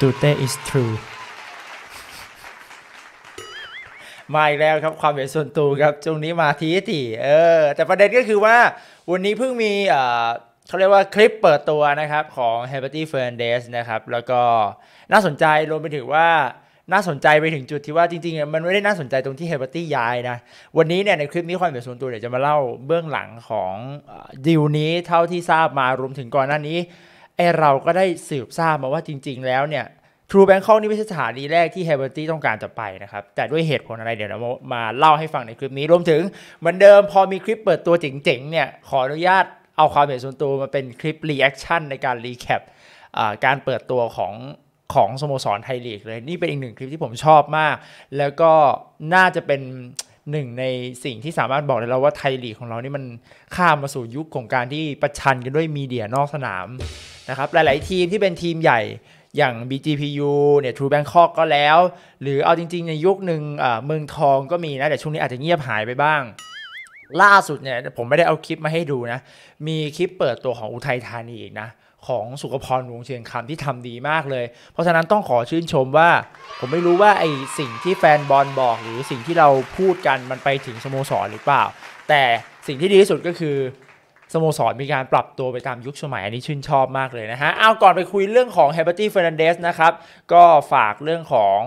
Today is true มาอีกแล้วครับความเห็นส่วนตัวครับตรงนี้มาทีทีเออ แต่ประเด็นก็คือว่าวันนี้เพิ่งมีเขาเรียกว่าคลิปเปิดตัวนะครับของ h e r ป e r t y f e r n d e z นะครับ แล้วก็น่าสนใจรวมไปถึงว่าน่าสนใจไปถึงจุดที่ว่าจริงๆมันไม่ได้น่าสนใจตรงที่เฮเปอร์ตี้ย้ายนะ วันนี้เนี่ยในคลิปนี้ความเห็นส่วนตัวเดี๋ยวจะมาเล่าเบื้องหลังของดิวนี้เท่าที่ทราบมา รวมถึงก่อนหน้านี้ไอเราก็ได้สืบทราบมาว่าจริง ๆแล้วเนี่ยทรูแบงคอกนี่ไม่ใช่สถานีแรกที่เฮเบอร์ตี้ต้องการจะไปนะครับ แต่ด้วยเหตุผลอะไรเดี๋ยวเรามาเล่าให้ฟังในคลิปนี้ รวมถึงเหมือนเดิมพอมีคลิปเปิดตัวเจ๋งๆเนี่ย ขออนุญาตเอาความเห็นส่วนตัวมาเป็นคลิปรีแอคชั่นในการรีแคปการเปิดตัวของของสโมสรไทยลีกเลย นี่เป็นอีกหนึ่งคลิปที่ผมชอบมาก แล้วก็น่าจะเป็นหนึ่งในสิ่งที่สามารถบอกได้แล้วว่าไทยลีกของเรานี่มันข้ามมาสู่ยุคของการที่ประชันกันด้วยมีเดียนอกสนามนะครับหลาย ๆ ทีมที่เป็นทีมใหญ่อย่าง BGPU เนี่ย True Bangkok ก็แล้ว หรือเอาจริง ๆ ในยุคหนึ่งเมืองทองก็มีนะ แต่ช่วงนี้อาจจะเงียบหายไปบ้าง ล่าสุดเนี่ยผมไม่ได้เอาคลิปมาให้ดูนะ มีคลิปเปิดตัวของอุทัยธานีอีกนะ ของสุขพรวงเชียงคำที่ทำดีมากเลย เพราะฉะนั้นต้องขอชื่นชมว่า ผมไม่รู้ว่าไอสิ่งที่แฟนบอลบอกหรือสิ่งที่เราพูดกันมันไปถึงสโมสรหรือเปล่า แต่สิ่งที่ดีที่สุดก็คือสโมสรมีการปรับตัวไปตามยุคสมัยอันนี้ชื่นชอบมากเลยนะฮะ เอาก่อนไปคุยเรื่องของเฮเบอร์ตี้เฟรนเดสนะครับ ก็ฝากเรื่องของ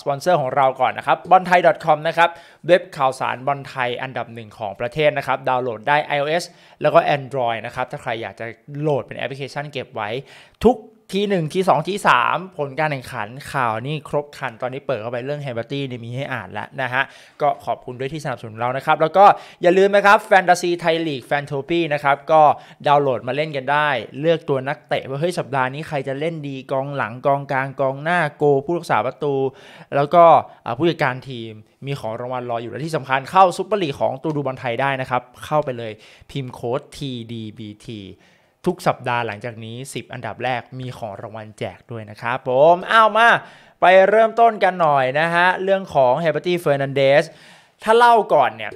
สปอนเซอร์ของเราก่อนนะครับบอลไทย .com นะครับ เว็บข่าวสารบอลไทยอันดับหนึ่งของประเทศนะครับ ดาวน์โหลดได้ iOS แล้วก็ Android นะครับ ถ้าใครอยากจะโหลดเป็นแอปพลิเคชัน เก็บไว้ทุกทีหนึ่งทีสองทีสามผลการแข่งขันข่าวนี่ครบคันตอนนี้เปิดเข้าไปเรื่องแฮมเบอร์ตี้เนี่ยมีให้อ่านแล้วนะฮะ ก็ขอบคุณด้วยที่สนับสนุนเรานะครับ แล้วก็อย่าลืมนะครับแฟนตาซีไทยลีกแฟนโทปี้นะครับก็ดาวน์โหลดมาเล่นกันได้ เลือกตัวนักเตะว่า เฮ้ยสัปดาห์นี้ใครจะเล่นดีกองหลังกองกลางกองหน้าโก ผู้รักษาประตู แล้วก็ผู้จัดการทีมมีของรางวัลรออยู่และที่สำคัญเข้าซุปเปอร์ลีกของตูดูบอลไทยได้นะครับเข้าไปเลยพิมพ์โค้ด TDBT ทุกสัปดาห์หลังจากนี้ 10 อันดับแรกมีของรางวัลแจกด้วยนะครับผมเอามาไปเริ่มต้นกันหน่อยนะฮะ เรื่องของเฮเบอร์ตี้เฟอร์นันเดสถ้าเล่าก่อนเนี่ย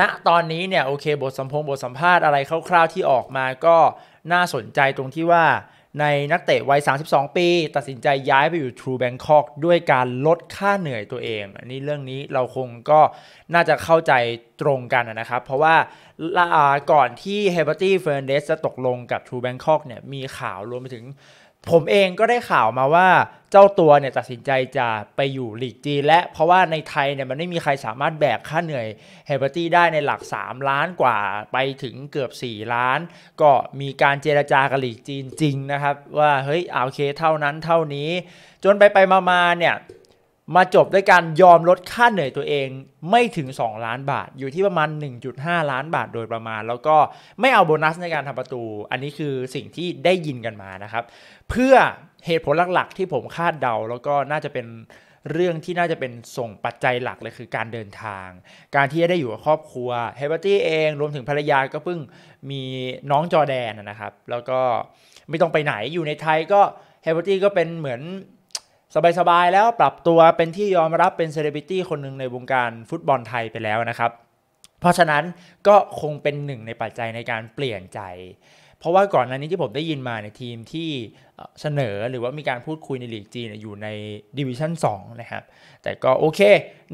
ณนะตอนนี้เนี่ยโอเค บทสัมพงบทสัมภาษณ์อะไรคร่าวๆ ที่ออกมาก็น่าสนใจตรงที่ว่าในนักเตะวัย 32 ปี ตัดสินใจย้ายไปอยู่ทรูแบงคอกด้วยการลดค่าเหนื่อยตัวเอง อันนี้เรื่องนี้เราคงก็น่าจะเข้าใจตรงกันนะครับ เพราะว่าก่อนที่เบอร์ตี้เฟอร์นเดสจะตกลงกับทรูแบงคอกเนี่ยมีข่าวรวมไปถึงผมเองก็ได้ข่าวมาว่าเจ้าตัวเนี่ยตัดสินใจจะไปอยู่หลีกจีและเพราะว่าในไทยเนี่ยมันไม่มีใครสามารถแบกค่าเหนื่อยเฮเบอร์ตี้ได้ในหลัก 3 ล้านกว่าไปถึงเกือบ 4 ล้าน ก็มีการเจรจากับหลีกจีนจริงนะครับ ว่าเฮ้ยเอาเคเท่านั้นเท่านี้ จนไปไปมาๆเนี่ยมาจบด้วยการยอมลดค่าเหนื่อยตัวเองไม่ถึง 2 ล้านบาท อยู่ที่ประมาณ 1.5 ล้านบาทโดยประมาณ แล้วก็ไม่เอาโบนัสในการทำประตู อันนี้คือสิ่งที่ได้ยินกันมานะครับ เพื่อเหตุผลหลักๆ ที่ผมคาดเดา แล้วก็น่าจะเป็นเรื่องที่น่าจะเป็นส่งปัจจัยหลัก เลยคือการเดินทาง การที่จะได้อยู่กับครอบครัวเฮเบอร์ตี้เองรวมถึงภรรยาก็เพิ่งมีน้องจอแดนนะครับ แล้วก็ไม่ต้องไปไหนอยู่ในไทยก็เฮเบอร์ตี้ก็เป็นเหมือนสบายๆ แล้วปรับตัวเป็นที่ยอมรับเป็นเซเลบริตี้คนหนึ่งในวงการฟุตบอลไทยไปแล้วนะครับ เพราะฉะนั้นก็คงเป็นหนึ่งในปัจจัยในการเปลี่ยนใจ เพราะว่าก่อนหน้านี้ที่ผมได้ยินมาในทีมที่เสนอหรือว่ามีการพูดคุยในลีกจีนอยู่ในดิวิชั่น2นะครับ แต่ก็โอเค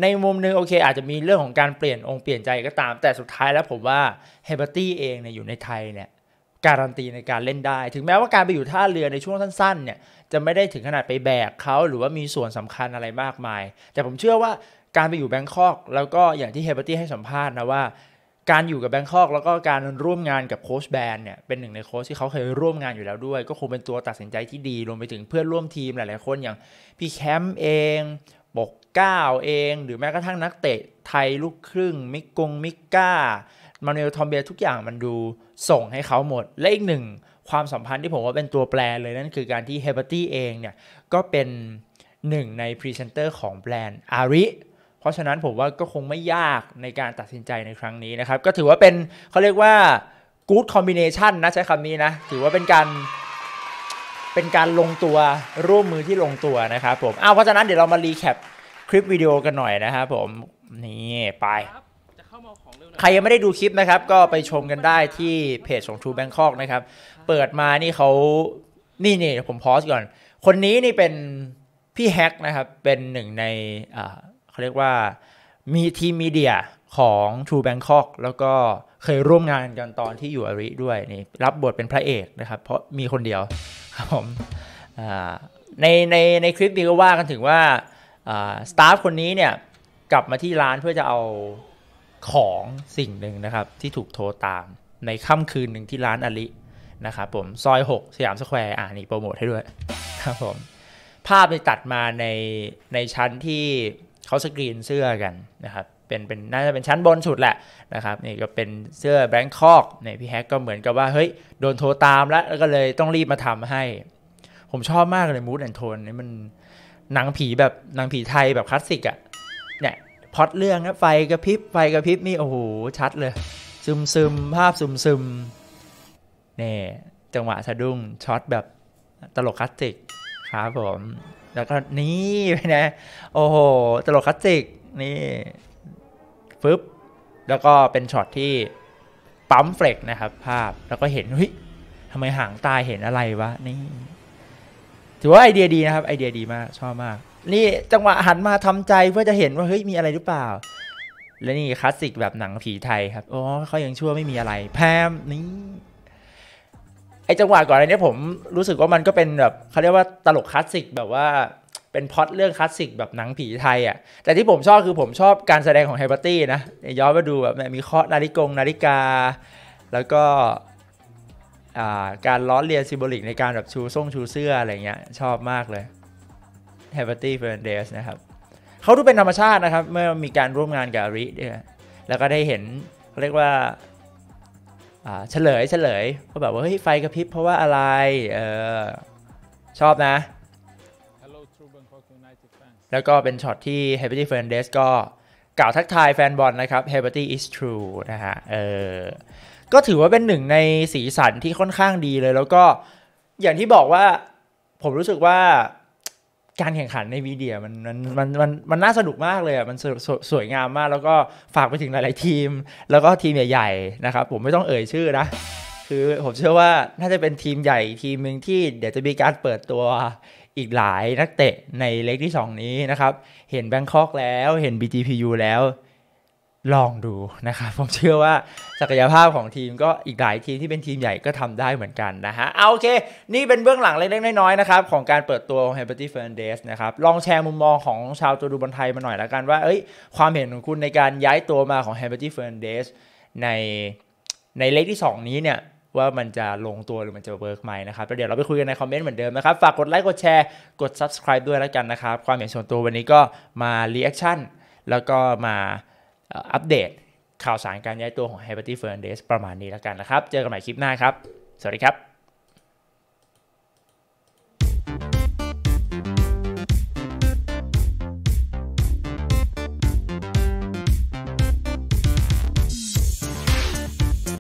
ในมุมนึงโอเค อาจจะมีเรื่องของการเปลี่ยนองค์เปลี่ยนใจก็ตาม แต่สุดท้ายแล้วผมว่าเฮเบอร์ตี้เองเนี่ยอยู่ในไทยเนี่ยการันตีในการเล่นได้ ถึงแม้ว่าการไปอยู่ท่าเรือในช่วงสั้นๆ เนี่ย จะไม่ได้ถึงขนาดไปแบกเขาหรือว่ามีส่วนสำคัญอะไรมากมาย แต่ผมเชื่อว่าการไปอยู่แบงคอก แล้วก็อย่างที่เฮเบอร์ตี้ให้สัมภาษณ์นะว่า การอยู่กับแบงคอก แล้วก็การร่วมงานกับโค้ชแบนเนี่ย เป็นหนึ่งในโค้ชที่เขาเคยร่วมงานอยู่แล้วด้วย ก็คงเป็นตัวตัดสินใจที่ดี รวมไปถึงเพื่อนร่วมทีมหลาย ๆ คนอย่างพี่แคมป์เอง บกก้าวเอง หรือแม้กระทั่งนักเตะไทยลูกครึ่ง มิกกงมิกก้ามาเนลทอมเบียทุกอย่างมันดูส่งให้เขาหมด และอีกหนึ่งความสัมพันธ์ที่ผมว่าเป็นตัวแปรเลย นั่นคือการที่เฮเบอร์ตี้เองเนี่ย ก็เป็นหนึ่งในพรีเซนเตอร์ของแบรนด์อาริ เพราะฉะนั้นผมว่าก็คงไม่ยากในการตัดสินใจในครั้งนี้นะครับ ก็ถือว่าเป็นเขาเรียกว่า good combination นะใช้คำนี้นะ ถือว่าเป็นการ เป็นการลงตัวร่วมมือที่ลงตัวนะครับผมอ้าวเพราะฉะนั้นเดี๋ยวเรามารีแคปคลิปวิดีโอกันหน่อยนะครับผมนี่ไปใครยังไม่ได้ดูคลิปนะครับ ก็ไปชมกันได้ที่เพจของ True Bangkok นะครับ เปิดมานี่เขา นี่นี่ผมพอสก่อน คนนี้นี่เป็น พี่แฮกนะครับ เป็นหนึ่งในเขาเรียกว่ามีทีมมีเดียของ True Bangkok แล้วก็เคยร่วมงานกันตอนที่อยู่อริด้วยนี่รับบทเป็นพระเอกนะครับ เพราะมีคนเดียว ครับผมในในในคลิปนี้ก็ว่ากันถึงว่าสตาฟคนนี้เนี่ยกลับมาที่ร้านเพื่อจะเอาของสิ่งหนึ่งนะครับ ที่ถูกโทรตาม ในค่ำคืนหนึ่งที่ร้านอลินะครับผมซอย6สยามสแควร์อ่านี่โปรโมทให้ด้วยครับผม ภาพไปตัดมาในในชั้นที่เขาสกรีนเสื้อกันนะครับเป็นเป็นน่าจะเป็นชั้นบนสุดแหละนะครับนี่ก็เป็นเสื้อแบงคอกเนี่ยพี่แฮกก็เหมือนกับว่าเฮ้ยโดนโทรตามแล้วแล้วก็เลยต้องรีบมาทำให้ ผมชอบมากเลยมูดแอนโทนนี่มันหนังผีแบบหนังผีไทยแบบคลาสสิกอะ่ะพอดเรื่องนะไฟกระพริบ ไฟกระพริบนี่โอ้โหชัดเลยซึมซึมภาพซึมซึมเนี่ยจังหวะสะดุ้งช็อตแบบตลกคลาสสิกครับผมแล้วก็นี่นะโอ้โหตลกคลาสสิกนี่ฟึบแล้วก็เป็นช็อตที่ ปั๊มเฟล็กนะครับ ภาพแล้วก็เห็นเฮ้ยทำไมหางตาเห็นอะไรวะนี่ ถือว่า ไอเดียดีนะครับ ไอเดียดีมากชอบมากนี่จังหวะหันมาทำใจเพื่อจะเห็นว่า เฮ้ย มีอะไรหรือเปล่า และนี่คลาสสิกแบบหนังผีไทยครับอ๋อเขายังชั่วไม่มีอะไร แพมนี่ไอจังหวะก่อนอันนี้ผมรู้สึกว่ามันก็เป็นแบบเขาเรียกว่าตลกคลาสสิกแบบว่าเป็นพอดเรื่องคลาสสิกแบบหนังผีไทยอ่ะแต่ที่ผมชอบคือผมชอบการแสดงของไฮเัอร์ตี้นะย้อนไปดูแบบมีเคาะนาฬิกง นาฬิกา แล้วก็การล้อเลียนซิมบลิกในการแบบชูส่งชูเสื้ออะไรเงี้ย ชอบมากเลยเฮเบอร์ตี้เฟรนเดสนะครับ เขาดูเป็นธรรมชาตินะครับ เมื่อมีการร่วมงานกับอาริเนี่ยแล้วก็ได้เห็น เขาเรียกว่าเฉลยเฉลยก็แบบว่าเฮ้ยไฟกระพริบเพราะว่าอะไร เออ ชอบนะ แล้วก็เป็นช็อตที่ h ฮเ e อร์ตี้เฟรนเดสก็กล่าวทักทายแฟนบอลนะครับ h a b i t y is true นะฮะ เออ ก็ถือว่าเป็นหนึ่งในสีสันที่ค่อนข้างดีเลย แล้วก็อย่างที่บอกว่าผมรู้สึกว่าการแข่งขันในวีดีมันมันมันมันมันน่าสนุกมากเลยอ่ะมันสสสวยงามมาก แล้วก็ฝากไปถึงหลายๆทีม แล้วก็ทีมใหญ่ๆ นะครับ ผมไม่ต้องเอ่ยชื่อนะ คือผมเชื่อว่าน่าจะเป็นทีมใหญ่ทีมหนึ่งที่ เดี๋ยวจะมีการเปิดตัวอีกหลายนักเตะ ในเล็กที่ 2 นี้นะครับ เห็นแบงคอกแล้ว เห็น BGPU แล้วลองดูนะครับ ผมเชื่อว่าศักยภาพของทีมก็อีกหลายทีมที่เป็นทีมใหญ่ก็ทำได้เหมือนกันนะฮะ เอาโอเค นี่เป็นเบื้องหลังเล็กๆน้อยๆนะครับ ของการเปิดตัวของเฮเบอร์ตี้เฟรนเดสนะครับ ลองแชร์มุมมองของชาวตัวดูบอลไทยมาหน่อยละกันว่าเอ้ยความเห็นของคุณในการย้ายตัวมาของเฮเบอร์ตี้เฟรนเดสในในเลกที่ 2 นี้เนี่ย ว่ามันจะลงตัวหรือมันจะเวิร์กไหมนะครับเดี๋ยวเราไปคุยกันในคอมเมนต์เหมือนเดิมนะครับ ฝากกดไลค์กดแชร์กด subscribe ด้วยแล้วกันนะครับความเห็นส่วนตัววันนี้ก็มารีแอคชั่นแล้วก็มาอัปเดต ข่าวสารการย้ายตัว ของไฮเบอร์ตี้เฟอร์นเดสประมาณนี้แล้วกันนะครับ เจอกันใหม่คลิปหน้าครับ สวัสดีครับ